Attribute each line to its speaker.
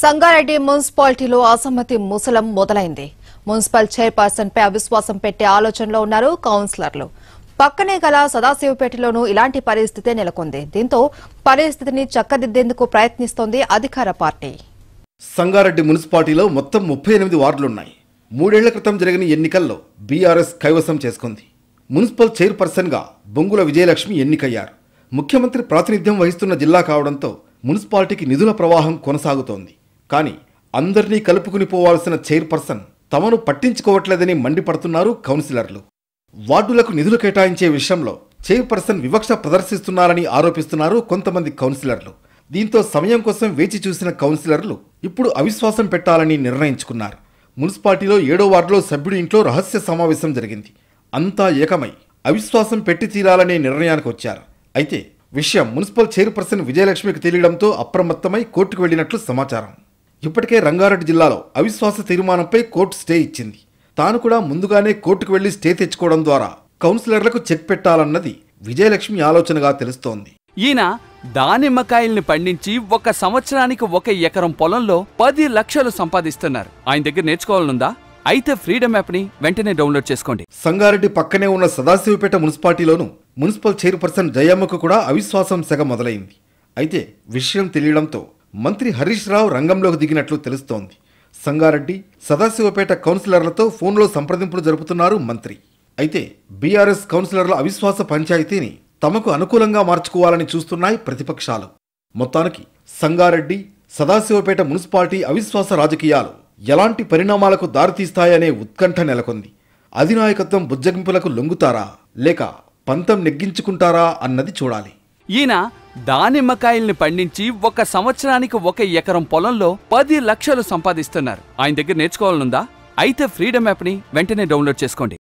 Speaker 1: సంగారెడ్డి మున్సిపాలిటీలో అసమ్మతి ముసలం మొదలైంది మున్సిపల్ చైర్పర్సన్ పై అవిశ్వాసం పెట్టే ఆలోచనలో ఉన్నారు కౌన్సిలర్లు పక్కనే గల సదాశివపేటలోనూ ఇలాంటి పరిస్థితే నెలకొంది దీంతో పరిస్థితిని చక్కదిద్దేందుకు ప్రయత్నిస్తోంది అధికార పార్టీ
Speaker 2: సంగారెడ్డి మున్సిపాలిటీలో మొత్తం ముప్పై ఎనిమిది వార్డులున్నాయి మూడేళ్ల క్రితం జరిగిన ఎన్నికల్లో బీఆర్ఎస్ కైవసం చేసుకుంది మున్సిపల్ చైర్పర్సన్గా బొంగుల విజయలక్ష్మి ఎన్నికయ్యారు ముఖ్యమంత్రి ప్రాతినిధ్యం వహిస్తున్న జిల్లా కావడంతో మున్సిపాలిటీకి నిధుల ప్రవాహం కొనసాగుతోంది కానీ అందరినీ కలుపుకుని పోవాల్సిన చైర్పర్సన్ తమను పట్టించుకోవట్లేదని మండిపడుతున్నారు కౌన్సిలర్లు వార్డులకు నిధులు కేటాయించే విషయంలో చైర్పర్సన్ వివక్ష ప్రదర్శిస్తున్నారని ఆరోపిస్తున్నారు కొంతమంది కౌన్సిలర్లు దీంతో సమయం కోసం వేచి చూసిన కౌన్సిలర్లు ఇప్పుడు అవిశ్వాసం పెట్టాలని నిర్ణయించుకున్నారు మున్సిపాలిటీలో ఏడో వార్డులో సభ్యుడి ఇంట్లో రహస్య సమావేశం జరిగింది అంతా ఏకమై అవిశ్వాసం పెట్టి తీరాలనే నిర్ణయానికి వచ్చారు అయితే విషయం మున్సిపల్ చైర్పర్సన్ విజయలక్ష్మికి తెలియడంతో అప్రమత్తమై కోర్టుకు వెళ్లినట్లు సమాచారం ఇప్పటికే రంగారెడ్డి జిల్లాలో అవిశ్వాస తీర్మానంపై కోర్టు స్టే ఇచ్చింది తాను కూడా ముందుగానే కోర్టుకు వెళ్లి స్టే తెచ్చుకోవడం ద్వారా కౌన్సిలర్లకు చెక్ పెట్టాలన్నది విజయలక్ష్మి ఆలోచనగా తెలుస్తోంది
Speaker 3: ఈయన దానిమ్మకాయల్ని పండించి ఒక సంవత్సరానికి ఒక ఎకరం పొలంలో పది లక్షలు సంపాదిస్తున్నారు ఆయన దగ్గర నేర్చుకోవాలనుందా అయితే ఫ్రీడమ్
Speaker 2: యాప్ని వెంటనే డౌన్లోడ్ చేసుకోండి సంగారెడ్డి పక్కనే ఉన్న సదాశివపేట మున్సిపాలిటీలోను మున్సిపల్ చైర్పర్సన్ జయమ్మకు కూడా అవిశ్వాసం సెగ మొదలైంది అయితే విషయం తెలియడంతో మంత్రి హరీష్ రావు రంగంలోకి దిగినట్లు తెలుస్తోంది సంగారెడ్డి సదాశివపేట కౌన్సిలర్లతో ఫోన్లో సంప్రదింపులు జరుపుతున్నారు మంత్రి అయితే బీఆర్ఎస్ కౌన్సిలర్ల అవిశ్వాస పంచాయతీని తమకు అనుకూలంగా మార్చుకోవాలని చూస్తున్నాయి ప్రతిపక్షాలు మొత్తానికి సంగారెడ్డి సదాశివపేట మున్సిపాలిటీ అవిశ్వాస రాజకీయాలు ఎలాంటి పరిణామాలకు దారితీస్తాయనే ఉత్కంఠ నెలకొంది అధినాయకత్వం బుజ్జగింపులకు లొంగుతారా లేక పంతం నెగ్గించుకుంటారా అన్నది చూడాలి
Speaker 3: ఈయన దానిమ్మకాయల్ని పండించి ఒక సంవత్సరానికి ఒక ఎకరం పొలంలో పది లక్షలు సంపాదిస్తున్నారు ఆయన దగ్గర నేర్చుకోవాలనుందా అయితే ఫ్రీడమ్ యాప్ని వెంటనే డౌన్లోడ్ చేసుకోండి